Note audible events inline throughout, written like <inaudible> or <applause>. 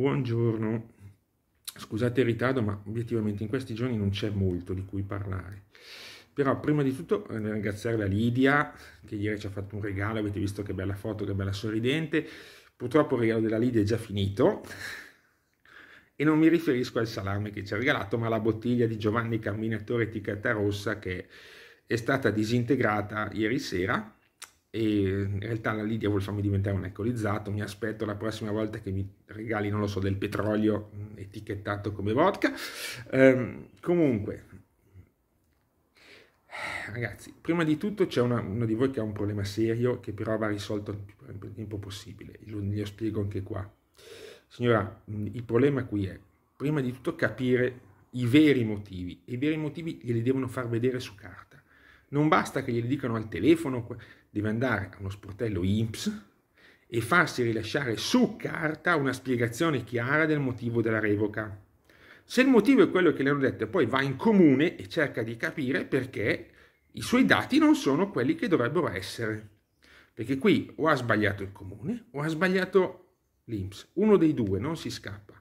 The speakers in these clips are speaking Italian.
Buongiorno, scusate il ritardo ma obiettivamente in questi giorni non c'è molto di cui parlare. Però prima di tutto eh, ringraziare la Lidia che ieri ci ha fatto un regalo, avete visto che bella foto, che bella sorridente. Purtroppo il regalo della Lidia è già finito e non mi riferisco al salame che ci ha regalato ma alla bottiglia di Giovanni Camminatore etichetta rossa che è stata disintegrata ieri sera e in realtà la Lidia vuol farmi diventare un alcolizzato, mi aspetto la prossima volta che mi regali, non lo so, del petrolio mm, etichettato come vodka. Ehm, comunque, ragazzi, prima di tutto c'è una, uno di voi che ha un problema serio che però va risolto il più tempo possibile, lo, spiego anche qua. Signora, mm, il problema qui è, prima di tutto, capire i veri motivi, e i veri motivi glieli devono far vedere su carta. Non basta che glieli dicano al telefono deve andare a uno sportello IMPS e farsi rilasciare su carta una spiegazione chiara del motivo della revoca. Se il motivo è quello che le hanno detto, poi va in comune e cerca di capire perché i suoi dati non sono quelli che dovrebbero essere. Perché qui o ha sbagliato il comune o ha sbagliato l'IMPS. Uno dei due non si scappa.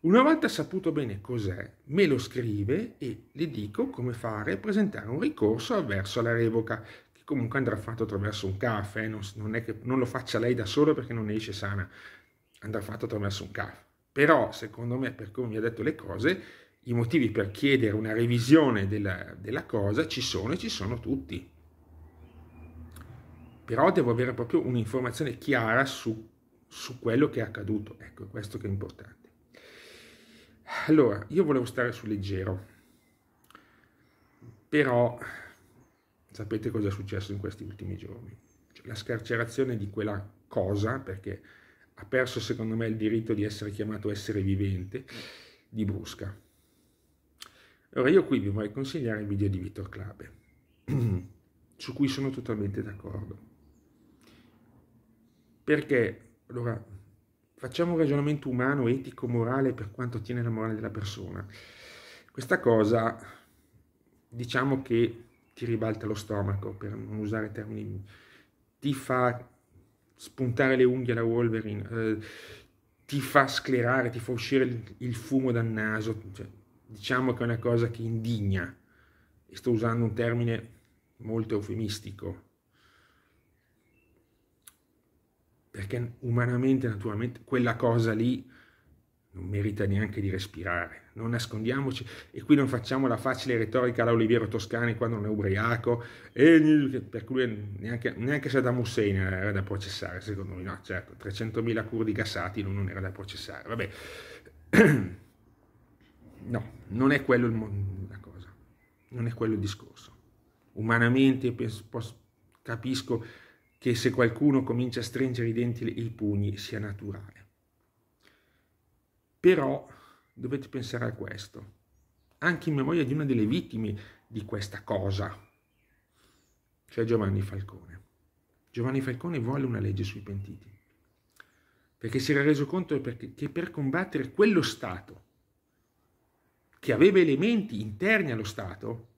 Una volta saputo bene cos'è, me lo scrive e le dico come fare a presentare un ricorso avverso alla revoca, comunque andrà fatto attraverso un CAF, eh? non, non, è che non lo faccia lei da sola perché non ne esce sana, andrà fatto attraverso un CAF. Però, secondo me, per come mi ha detto le cose, i motivi per chiedere una revisione della, della cosa ci sono e ci sono tutti. Però devo avere proprio un'informazione chiara su, su quello che è accaduto. Ecco, questo che è importante. Allora, io volevo stare sul leggero, però sapete cosa è successo in questi ultimi giorni. Cioè, la scarcerazione di quella cosa, perché ha perso secondo me il diritto di essere chiamato essere vivente, di Brusca. Ora io qui vi vorrei consigliare il video di Vittor Clabe, <clears throat> su cui sono totalmente d'accordo. Perché, allora, facciamo un ragionamento umano, etico, morale per quanto tiene la morale della persona. Questa cosa, diciamo che ti ribalta lo stomaco, per non usare termini, ti fa spuntare le unghie alla Wolverine, eh, ti fa sclerare, ti fa uscire il, il fumo dal naso, cioè, diciamo che è una cosa che indigna, e sto usando un termine molto eufemistico, perché umanamente, naturalmente, quella cosa lì non merita neanche di respirare non nascondiamoci, e qui non facciamo la facile retorica da Oliviero Toscani quando non è ubriaco, e per cui neanche, neanche Saddam Hussein era da processare, secondo me, no, certo, 300.000 curdi cassati non era da processare, vabbè, <clears throat> no, non è quello il, la cosa, non è quello il discorso. Umanamente penso, posso, capisco che se qualcuno comincia a stringere i denti e i pugni sia naturale. Però dovete pensare a questo, anche in memoria di una delle vittime di questa cosa, cioè Giovanni Falcone. Giovanni Falcone vuole una legge sui pentiti, perché si era reso conto che per combattere quello Stato, che aveva elementi interni allo Stato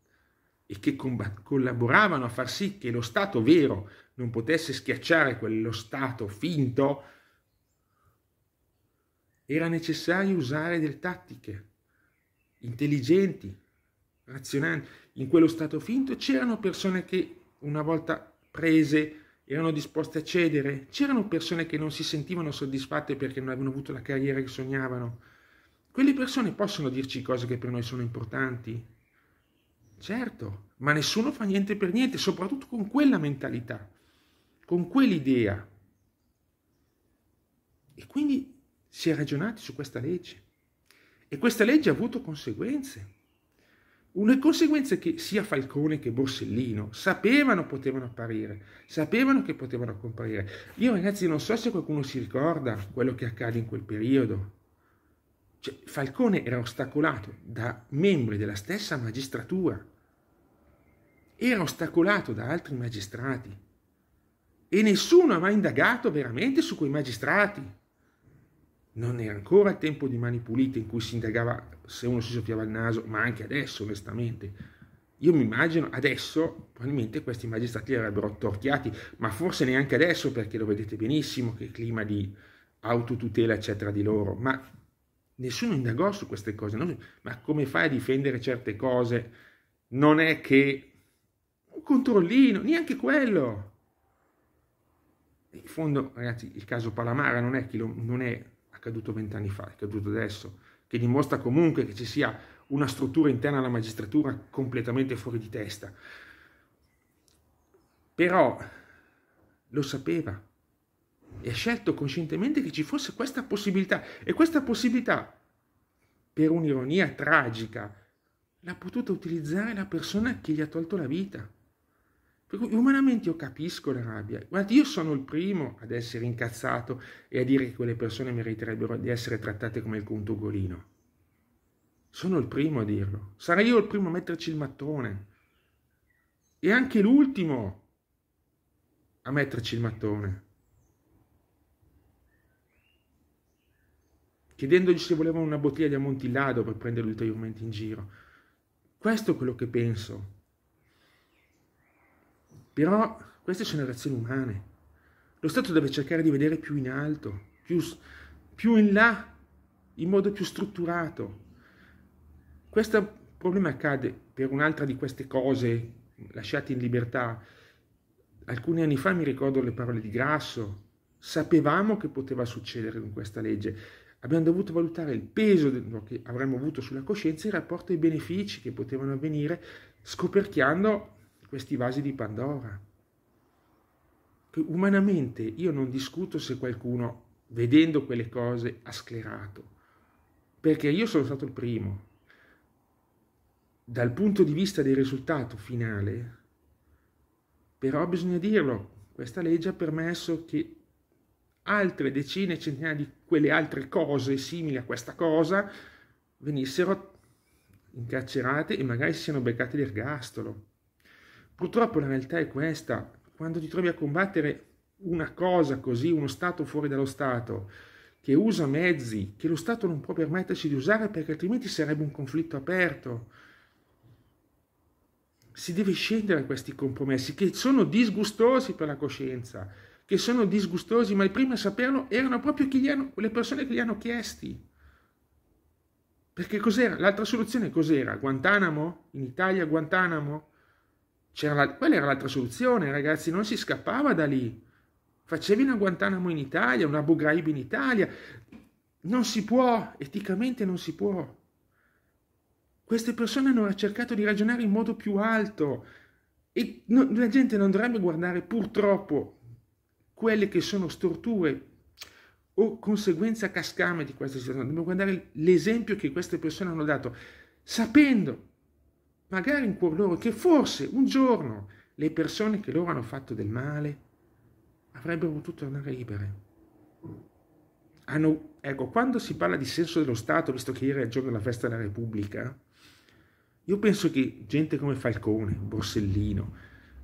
e che collaboravano a far sì che lo Stato vero non potesse schiacciare quello Stato finto, era necessario usare delle tattiche intelligenti, razionali. In quello stato finto c'erano persone che una volta prese erano disposte a cedere, c'erano persone che non si sentivano soddisfatte perché non avevano avuto la carriera che sognavano. Quelle persone possono dirci cose che per noi sono importanti, certo, ma nessuno fa niente per niente, soprattutto con quella mentalità, con quell'idea. E quindi si è ragionati su questa legge e questa legge ha avuto conseguenze. Una conseguenza che sia Falcone che Borsellino sapevano potevano apparire, sapevano che potevano comparire. Io ragazzi non so se qualcuno si ricorda quello che accade in quel periodo. Cioè, Falcone era ostacolato da membri della stessa magistratura, era ostacolato da altri magistrati e nessuno ha mai indagato veramente su quei magistrati non era ancora il tempo di mani pulite in cui si indagava se uno si soffiava il naso, ma anche adesso, onestamente. Io mi immagino adesso, probabilmente questi magistrati avrebbero torchiati, ma forse neanche adesso perché lo vedete benissimo che clima di autotutela c'è tra di loro, ma nessuno indagò su queste cose, non, ma come fai a difendere certe cose? Non è che un controllino, neanche quello. In fondo, ragazzi, il caso Palamara non è, non è accaduto vent'anni fa, è accaduto adesso, che dimostra comunque che ci sia una struttura interna alla magistratura completamente fuori di testa. Però lo sapeva e ha scelto conscientemente che ci fosse questa possibilità e questa possibilità, per un'ironia tragica, l'ha potuta utilizzare la persona che gli ha tolto la vita. Per cui umanamente io capisco la rabbia. Guardate, io sono il primo ad essere incazzato e a dire che quelle persone meriterebbero di essere trattate come il conto Ugolino. Sono il primo a dirlo. Sarei io il primo a metterci il mattone. E anche l'ultimo a metterci il mattone. Chiedendogli se volevano una bottiglia di Amontillado per prenderlo ulteriormente in giro. Questo è quello che penso però queste sono le razioni umane. Lo Stato deve cercare di vedere più in alto, più, più in là, in modo più strutturato. Questo problema accade per un'altra di queste cose lasciate in libertà. Alcuni anni fa mi ricordo le parole di Grasso. Sapevamo che poteva succedere con questa legge. Abbiamo dovuto valutare il peso che avremmo avuto sulla coscienza in rapporto ai benefici che potevano avvenire scoperchiando questi vasi di Pandora. Che umanamente io non discuto se qualcuno, vedendo quelle cose, ha sclerato, perché io sono stato il primo. Dal punto di vista del risultato finale, però bisogna dirlo, questa legge ha permesso che altre decine, centinaia di quelle altre cose simili a questa cosa venissero incarcerate e magari siano beccate l'ergastolo. Purtroppo la realtà è questa, quando ti trovi a combattere una cosa così, uno Stato fuori dallo Stato, che usa mezzi che lo Stato non può permettersi di usare perché altrimenti sarebbe un conflitto aperto. Si deve scendere a questi compromessi che sono disgustosi per la coscienza, che sono disgustosi, ma i primi a saperlo erano proprio hanno, le persone che li hanno chiesti. Perché cos'era? L'altra soluzione cos'era? Guantanamo? In Italia Guantanamo? La, quella era l'altra soluzione, ragazzi, non si scappava da lì. Facevi una Guantanamo in Italia, una Abu in Italia. Non si può, eticamente non si può. Queste persone hanno cercato di ragionare in modo più alto e no, la gente non dovrebbe guardare purtroppo quelle che sono storture o conseguenza cascame di questa situazione. Dobbiamo guardare l'esempio che queste persone hanno dato, sapendo magari in cuor loro che forse un giorno le persone che loro hanno fatto del male avrebbero potuto tornare libere. Hanno, ecco, quando si parla di senso dello Stato, visto che ieri è il giorno della festa della Repubblica, io penso che gente come Falcone, Borsellino,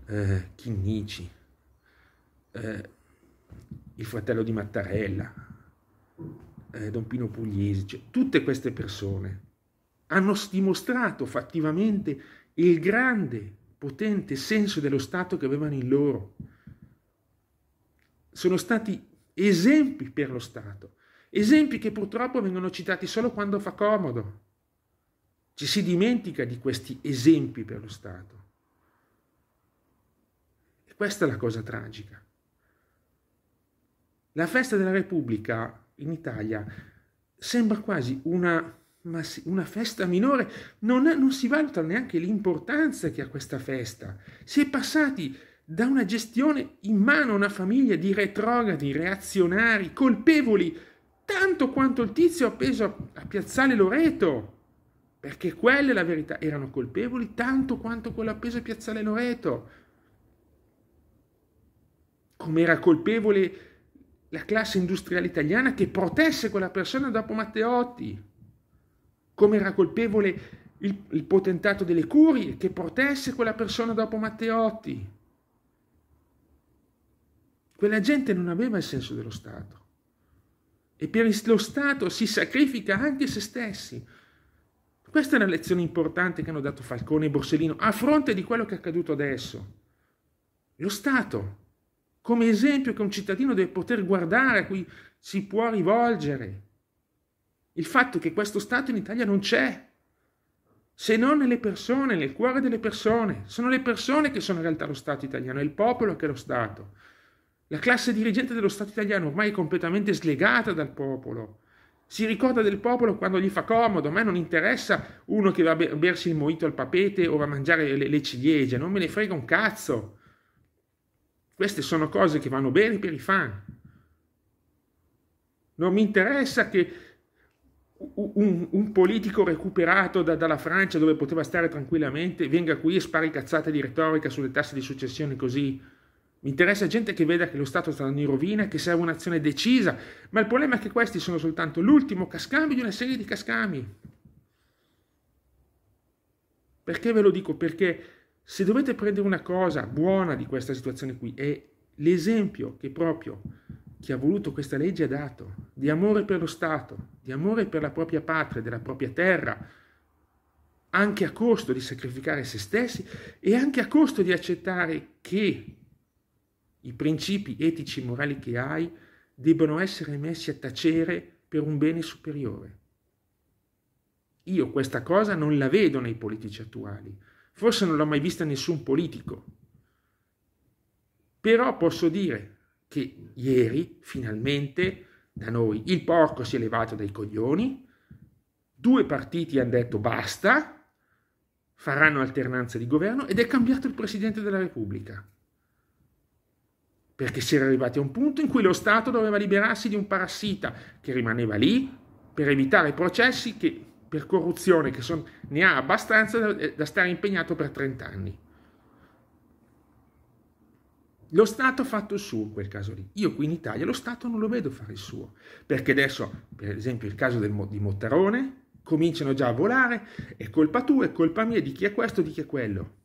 eh, Chinnici, eh, il fratello di Mattarella, eh, Don Pino Pugliesi, cioè, tutte queste persone hanno dimostrato fattivamente il grande, potente senso dello Stato che avevano in loro. Sono stati esempi per lo Stato, esempi che purtroppo vengono citati solo quando fa comodo. Ci si dimentica di questi esempi per lo Stato. E questa è la cosa tragica. La festa della Repubblica in Italia sembra quasi una ma una festa minore non, ha, non si valuta neanche l'importanza che ha questa festa. Si è passati da una gestione in mano a una famiglia di retrogradi, reazionari, colpevoli, tanto quanto il tizio appeso a Piazzale Loreto. Perché quella è la verità, erano colpevoli tanto quanto quello appeso a Piazzale Loreto. Come era colpevole la classe industriale italiana che protesse quella persona dopo Matteotti come era colpevole il, il potentato delle curie che protesse quella persona dopo Matteotti. Quella gente non aveva il senso dello Stato e per lo Stato si sacrifica anche se stessi. Questa è una lezione importante che hanno dato Falcone e Borsellino a fronte di quello che è accaduto adesso. Lo Stato, come esempio che un cittadino deve poter guardare, a cui si può rivolgere. Il fatto è che questo Stato in Italia non c'è, se non nelle persone, nel cuore delle persone. Sono le persone che sono in realtà lo Stato italiano, è il popolo che è lo Stato. La classe dirigente dello Stato italiano ormai è completamente slegata dal popolo. Si ricorda del popolo quando gli fa comodo, a me non interessa uno che va a bersi il moito al papete o va a mangiare le, le ciliegie, non me ne frega un cazzo. Queste sono cose che vanno bene per i fan. Non mi interessa che un, un politico recuperato da, dalla Francia dove poteva stare tranquillamente venga qui e spari cazzate di retorica sulle tasse di successione così. Mi interessa gente che veda che lo Stato sta andando in rovina, che serve un'azione decisa, ma il problema è che questi sono soltanto l'ultimo cascami di una serie di cascami. Perché ve lo dico? Perché se dovete prendere una cosa buona di questa situazione qui è l'esempio che proprio chi ha voluto questa legge ha dato, di amore per lo Stato, di amore per la propria patria, della propria terra, anche a costo di sacrificare se stessi e anche a costo di accettare che i principi etici e morali che hai debbano essere messi a tacere per un bene superiore. Io questa cosa non la vedo nei politici attuali, forse non l'ho mai vista nessun politico, però posso dire che ieri finalmente da noi il porco si è levato dai coglioni, due partiti hanno detto basta, faranno alternanza di governo ed è cambiato il Presidente della Repubblica. Perché si era arrivati a un punto in cui lo Stato doveva liberarsi di un parassita che rimaneva lì per evitare processi che, per corruzione che son, ne ha abbastanza da, eh, da stare impegnato per 30 anni. Lo Stato ha fatto il suo in quel caso lì. Io qui in Italia lo Stato non lo vedo fare il suo, perché adesso, per esempio, il caso del, di Mottarone, cominciano già a volare, è colpa tua, è colpa mia, di chi è questo, di chi è quello.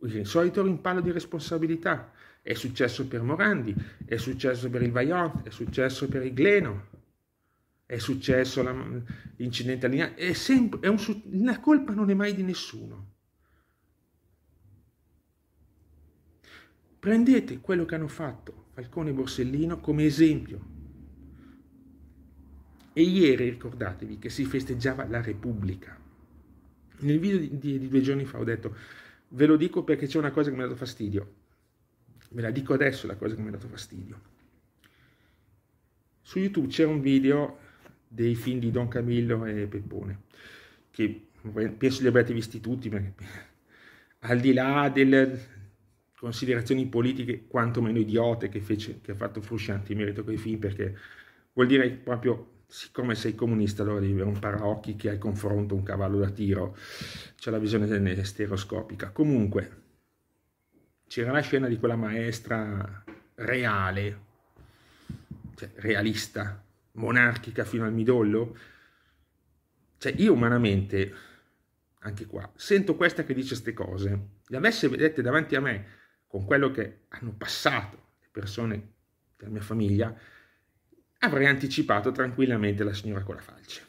Il solito rimpallo di responsabilità. È successo per Morandi, è successo per il Vaillant, è successo per il Gleno, è successo l'incidente a è sempre, è un, la colpa non è mai di nessuno. Prendete quello che hanno fatto Falcone e Borsellino come esempio. E ieri ricordatevi che si festeggiava la Repubblica. Nel video di, di, di due giorni fa ho detto, ve lo dico perché c'è una cosa che mi ha dato fastidio. Ve la dico adesso la cosa che mi ha dato fastidio. Su YouTube c'è un video dei film di Don Camillo e Peppone, che penso li abbiate visti tutti, perché <laughs> al di là del, considerazioni politiche quantomeno idiote che, fece, che ha fatto Frusciante in merito a quei film, perché vuol dire proprio siccome sei comunista allora devi avere un paraocchi che hai confronto un cavallo da tiro, c'è la visione stereoscopica. Comunque c'era la scena di quella maestra reale, cioè realista, monarchica fino al midollo. Cioè io umanamente, anche qua, sento questa che dice queste cose, le avesse dette davanti a me con quello che hanno passato le persone della mia famiglia, avrei anticipato tranquillamente la signora con la falce.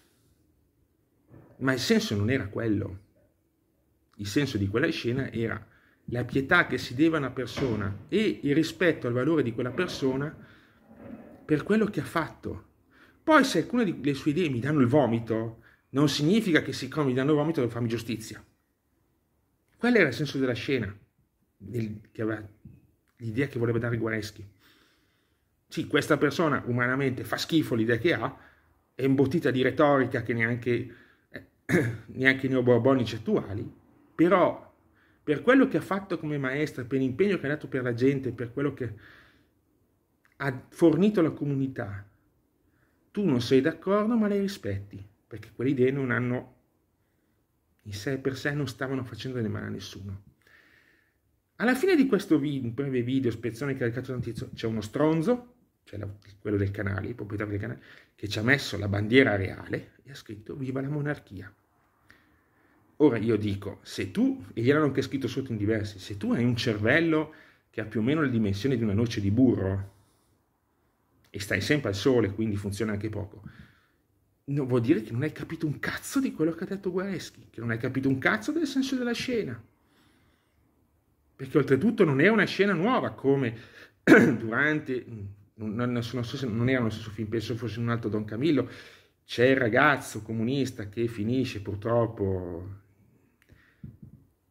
Ma il senso non era quello. Il senso di quella scena era la pietà che si deve a una persona e il rispetto al valore di quella persona per quello che ha fatto. Poi se alcune delle sue idee mi danno il vomito, non significa che siccome mi danno il vomito devo farmi giustizia. Quello era il senso della scena nel, che aveva l'idea che voleva dare Guareschi. Sì, questa persona umanamente fa schifo l'idea che ha, è imbottita di retorica che neanche, eh, <clears throat> neanche i neoborbonici attuali, però per quello che ha fatto come maestra, per l'impegno che ha dato per la gente, per quello che ha fornito alla comunità, tu non sei d'accordo ma le rispetti, perché quelle idee non hanno, in sé per sé non stavano facendo del male a nessuno. Alla fine di questo video, breve video spezzone caricato da un tizio, c'è uno stronzo, cioè la, quello del canale, il proprietario del canale, che ci ha messo la bandiera reale e ha scritto viva la monarchia. Ora io dico, se tu, e gliel'hanno anche scritto sotto in diversi, se tu hai un cervello che ha più o meno le dimensioni di una noce di burro e stai sempre al sole, quindi funziona anche poco, non vuol dire che non hai capito un cazzo di quello che ha detto Guareschi, che non hai capito un cazzo del senso della scena perché oltretutto non è una scena nuova come <clears throat> durante, non, non, so se non era lo stesso film, penso fosse un altro Don Camillo, c'è il ragazzo comunista che finisce purtroppo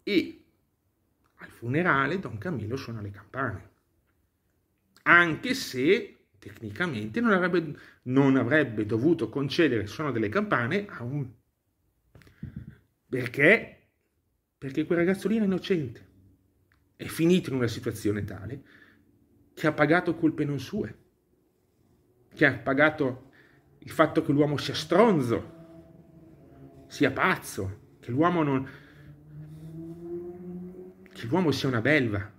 e al funerale Don Camillo suona le campane, anche se tecnicamente non avrebbe, non avrebbe dovuto concedere il suono delle campane a un... perché? Perché quel ragazzolino è innocente è finito in una situazione tale che ha pagato colpe non sue, che ha pagato il fatto che l'uomo sia stronzo, sia pazzo, che l'uomo non... che l'uomo sia una belva.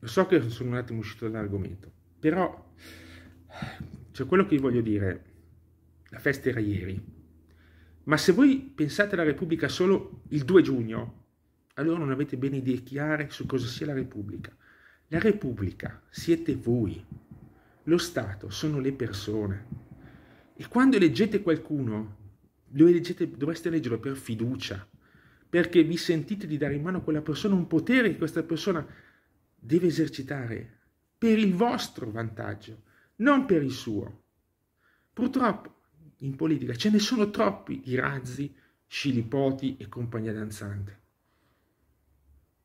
Lo so che sono un attimo uscito dall'argomento, però c'è cioè quello che vi voglio dire. La festa era ieri, ma se voi pensate alla Repubblica solo il 2 giugno, allora non avete bene idee chiare su cosa sia la Repubblica. La Repubblica siete voi, lo Stato sono le persone. E quando eleggete qualcuno, eleggete, dovreste leggerlo per fiducia, perché vi sentite di dare in mano a quella persona un potere che questa persona deve esercitare per il vostro vantaggio, non per il suo. Purtroppo in politica, ce ne sono troppi di razzi, scilipoti e compagnia danzante.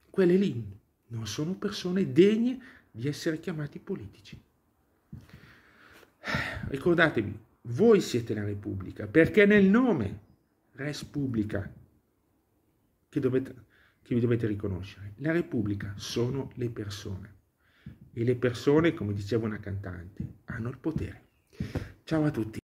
Quelle lì non sono persone degne di essere chiamati politici. Ricordatevi, voi siete la Repubblica, perché è nel nome Res Pubblica che, dovete, che vi dovete riconoscere. La Repubblica sono le persone e le persone, come diceva una cantante, hanno il potere. Ciao a tutti.